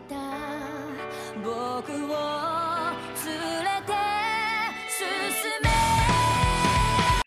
た僕を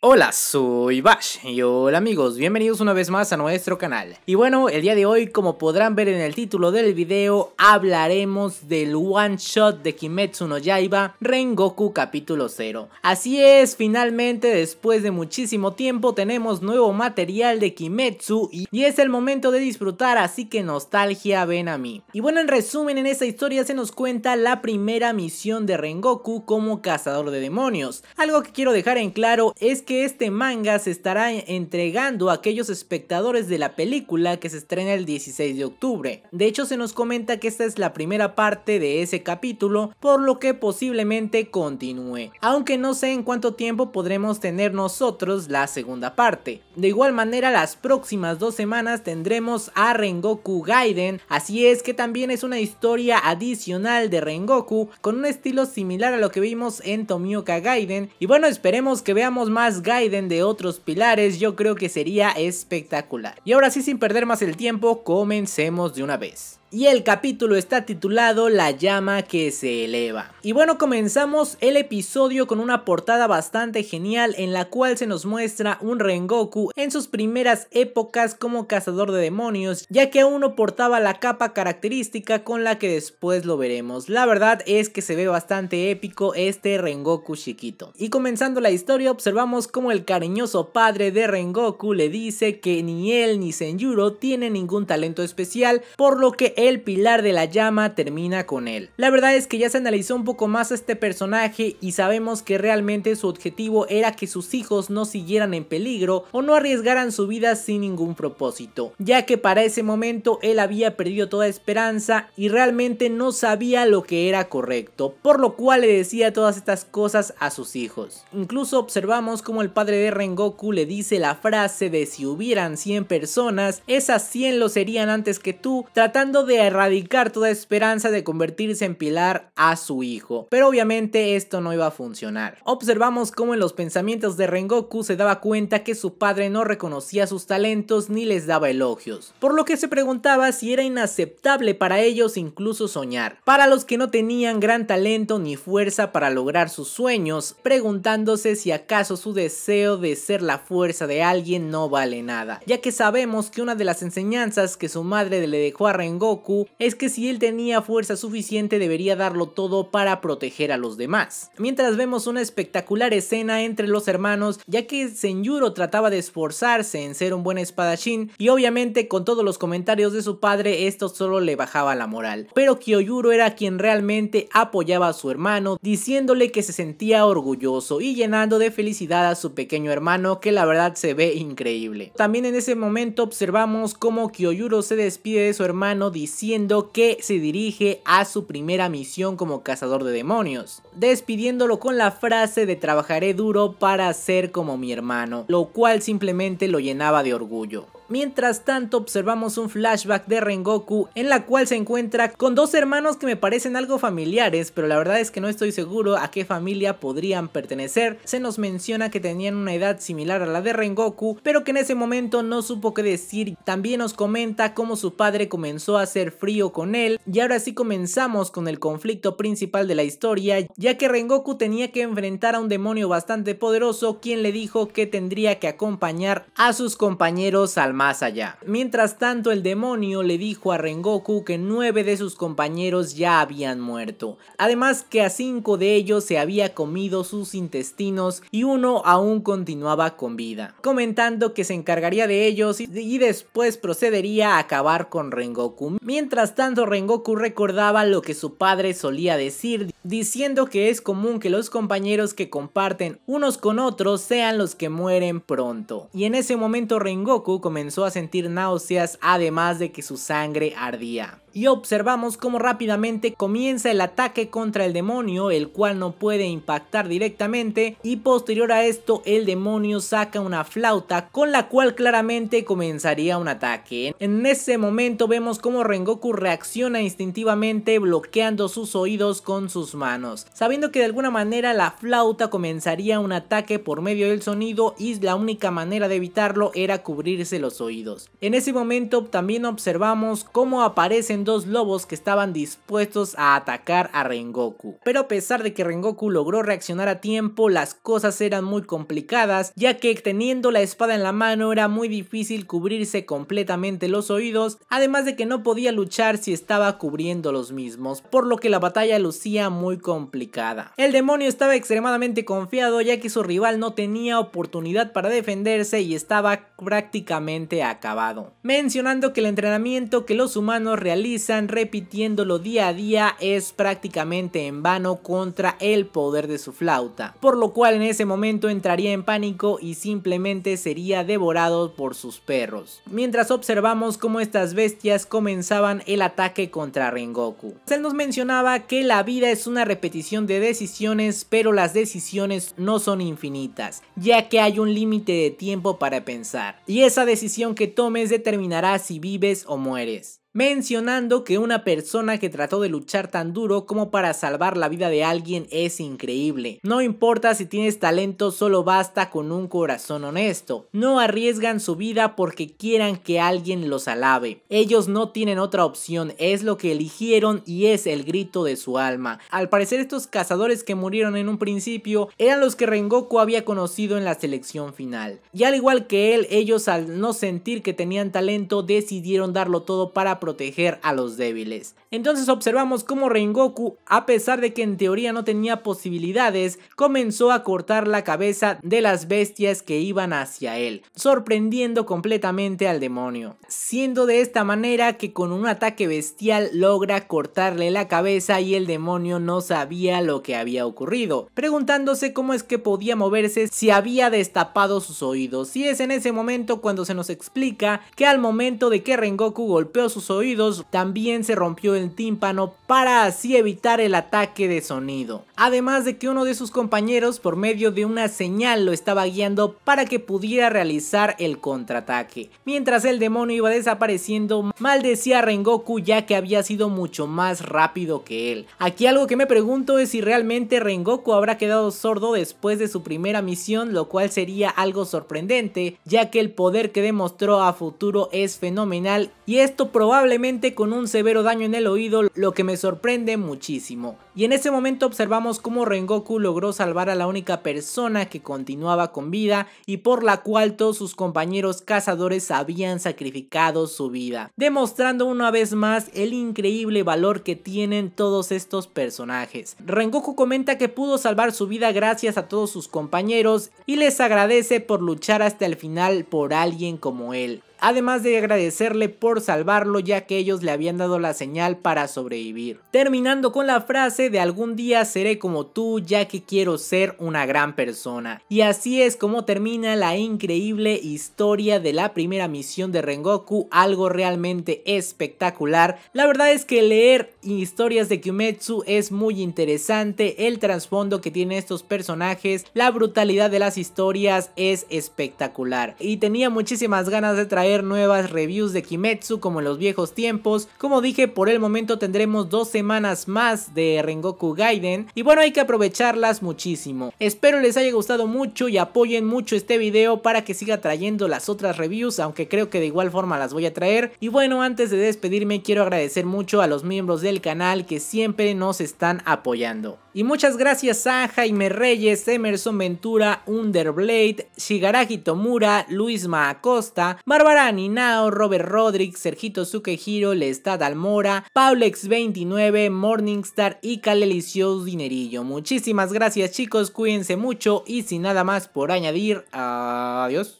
Hola, soy Bash y hola amigos, bienvenidos una vez más a nuestro canal. Y bueno, el día de hoy, como podrán ver en el título del video, hablaremos del one shot de Kimetsu no Yaiba Rengoku capítulo 0. Así es, finalmente después de muchísimo tiempo tenemos nuevo material de Kimetsu y es el momento de disfrutar, así que nostalgia ven a mí. Y bueno, en resumen, en esta historia se nos cuenta la primera misión de Rengoku como cazador de demonios. Algo que quiero dejar en claro es que que este manga se estará entregando a aquellos espectadores de la película que se estrena el 16 de octubre. De hecho se nos comenta que esta es la primera parte de ese capítulo, por lo que posiblemente continúe. Aunque no sé en cuánto tiempo podremos tener nosotros la segunda parte. De igual manera las próximas dos semanas tendremos a Rengoku Gaiden, así es que también es una historia adicional de Rengoku con un estilo similar a lo que vimos en Tomioka Gaiden y bueno esperemos que veamos más de otros pilares, yo creo que sería espectacular. Y ahora sí, sin perder más el tiempo, comencemos de una vez y el capítulo está titulado La llama que se eleva. Y bueno, comenzamos el episodio con una portada bastante genial en la cual se nos muestra un Rengoku en sus primeras épocas como cazador de demonios, ya que aún no portaba la capa característica con la que después lo veremos. La verdad es que se ve bastante épico este Rengoku chiquito. Y comenzando la historia observamos como el cariñoso padre de Rengoku le dice que ni él ni Senjuro Tienen ningún talento especial, por lo que el pilar de la llama termina con él. La verdad es que ya se analizó un poco más a este personaje y sabemos que realmente su objetivo era que sus hijos no siguieran en peligro o no arriesgaran su vida sin ningún propósito, ya que para ese momento él había perdido toda esperanza y realmente no sabía lo que era correcto, por lo cual le decía todas estas cosas a sus hijos. Incluso observamos como el padre de Rengoku le dice la frase de si hubieran 100 personas, esas 100 lo serían antes que tú, tratando de de erradicar toda esperanza de convertirse en pilar a su hijo. Pero obviamente esto no iba a funcionar. Observamos cómo en los pensamientos de Rengoku se daba cuenta que su padre no reconocía sus talentos ni les daba elogios, por lo que se preguntaba si era inaceptable para ellos incluso soñar. Para los que no tenían gran talento ni fuerza para lograr sus sueños, preguntándose si acaso su deseo de ser la fuerza de alguien no vale nada, ya que sabemos que una de las enseñanzas que su madre le dejó a Rengoku es que si él tenía fuerza suficiente debería darlo todo para proteger a los demás. Mientras vemos una espectacular escena entre los hermanos ya que Senyuro trataba de esforzarse en ser un buen espadachín y obviamente con todos los comentarios de su padre esto solo le bajaba la moral. Pero Kyoyuro era quien realmente apoyaba a su hermano diciéndole que se sentía orgulloso y llenando de felicidad a su pequeño hermano que la verdad se ve increíble. También en ese momento observamos cómo Kyoyuro se despide de su hermano diciendo diciendo que se dirige a su primera misión como cazador de demonios, despidiéndolo con la frase de trabajaré duro para ser como mi hermano, lo cual simplemente lo llenaba de orgullo. Mientras tanto observamos un flashback de Rengoku en la cual se encuentra con dos hermanos que me parecen algo familiares, pero la verdad es que no estoy seguro a qué familia podrían pertenecer. Se nos menciona que tenían una edad similar a la de Rengoku, pero que en ese momento no supo qué decir. También nos comenta cómo su padre comenzó a hacer frío con él y ahora sí comenzamos con el conflicto principal de la historia, ya que Rengoku tenía que enfrentar a un demonio bastante poderoso quien le dijo que tendría que acompañar a sus compañeros al más allá. Mientras tanto, el demonio le dijo a Rengoku que nueve de sus compañeros ya habían muerto, además que a cinco de ellos se había comido sus intestinos y uno aún continuaba con vida, comentando que se encargaría de ellos y, y después procedería a acabar con Rengoku. Mientras tanto, Rengoku recordaba lo que su padre solía decir diciendo que es común que los compañeros que comparten unos con otros sean los que mueren pronto. Y en ese momento Rengoku comenzó a sentir náuseas además de que su sangre ardía. Y observamos cómo rápidamente comienza el ataque contra el demonio, el cual no puede impactar directamente y posterior a esto el demonio saca una flauta con la cual claramente comenzaría un ataque. En ese momento vemos cómo Rengoku reacciona instintivamente bloqueando sus oídos con sus manos, sabiendo que de alguna manera la flauta comenzaría un ataque por medio del sonido y la única manera de evitarlo era cubrirse los oídos. En ese momento también observamos cómo aparecen dos lobos que estaban dispuestos a atacar a Rengoku. Pero a pesar de que Rengoku logró reaccionar a tiempo, las cosas eran muy complicadas, ya que teniendo la espada en la mano era muy difícil cubrirse completamente los oídos, además de que no podía luchar si estaba cubriendo los mismos, por lo que la batalla lucía muy complicada. El demonio estaba extremadamente confiado ya que su rival no tenía oportunidad para defenderse y estaba prácticamente acabado. Mencionando que el entrenamiento que los humanos realizan repitiéndolo día a día es prácticamente en vano contra el poder de su flauta, por lo cual en ese momento entraría en pánico y simplemente sería devorado por sus perros. Mientras observamos cómo estas bestias comenzaban el ataque contra Rengoku. Él nos mencionaba que la vida es una repetición de decisiones, pero las decisiones no son infinitas, ya que hay un límite de tiempo para pensar. Y esa decisión que tomes determinará si vives o mueres mencionando que una persona que trató de luchar tan duro como para salvar la vida de alguien es increíble. No importa si tienes talento, solo basta con un corazón honesto. No arriesgan su vida porque quieran que alguien los alabe. Ellos no tienen otra opción, es lo que eligieron y es el grito de su alma. Al parecer estos cazadores que murieron en un principio eran los que Rengoku había conocido en la selección final. Y al igual que él, ellos al no sentir que tenían talento decidieron darlo todo para proteger a los débiles. Entonces observamos cómo Rengoku, a pesar de que en teoría no tenía posibilidades, comenzó a cortar la cabeza de las bestias que iban hacia él, sorprendiendo completamente al demonio. Siendo de esta manera que con un ataque bestial logra cortarle la cabeza y el demonio no sabía lo que había ocurrido, preguntándose cómo es que podía moverse si había destapado sus oídos. Y es en ese momento cuando se nos explica que al momento de que Rengoku golpeó sus oídos, también se rompió el tímpano para así evitar el ataque de sonido. Además de que uno de sus compañeros por medio de una señal lo estaba guiando para que pudiera realizar el contraataque. Mientras el demonio iba desapareciendo, maldecía a Rengoku ya que había sido mucho más rápido que él. Aquí algo que me pregunto es si realmente Rengoku habrá quedado sordo después de su primera misión, lo cual sería algo sorprendente, ya que el poder que demostró a futuro es fenomenal y esto probablemente probablemente con un severo daño en el oído, lo que me sorprende muchísimo. Y en ese momento observamos cómo Rengoku logró salvar a la única persona que continuaba con vida y por la cual todos sus compañeros cazadores habían sacrificado su vida, demostrando una vez más el increíble valor que tienen todos estos personajes. Rengoku comenta que pudo salvar su vida gracias a todos sus compañeros y les agradece por luchar hasta el final por alguien como él además de agradecerle por salvarlo ya que ellos le habían dado la señal para sobrevivir. Terminando con la frase de algún día seré como tú ya que quiero ser una gran persona. Y así es como termina la increíble historia de la primera misión de Rengoku, algo realmente espectacular. La verdad es que leer historias de Kyumetsu es muy interesante, el trasfondo que tienen estos personajes, la brutalidad de las historias es espectacular. Y tenía muchísimas ganas de traer nuevas reviews de Kimetsu como en los viejos tiempos. Como dije, por el momento tendremos dos semanas más de Rengoku Gaiden y bueno, hay que aprovecharlas muchísimo. Espero les haya gustado mucho y apoyen mucho este video para que siga trayendo las otras reviews, aunque creo que de igual forma las voy a traer. Y bueno, antes de despedirme quiero agradecer mucho a los miembros del canal que siempre nos están apoyando. Y muchas gracias a Jaime Reyes, Emerson Ventura, Underblade, Shigaragi Tomura, Luis Acosta, Bárbara Ninao, Robert Rodríguez, Sergito Sukehiro, Lestad Almora, Paulex29, Morningstar y Calelicios Dinerillo. Muchísimas gracias chicos, cuídense mucho y sin nada más por añadir, adiós.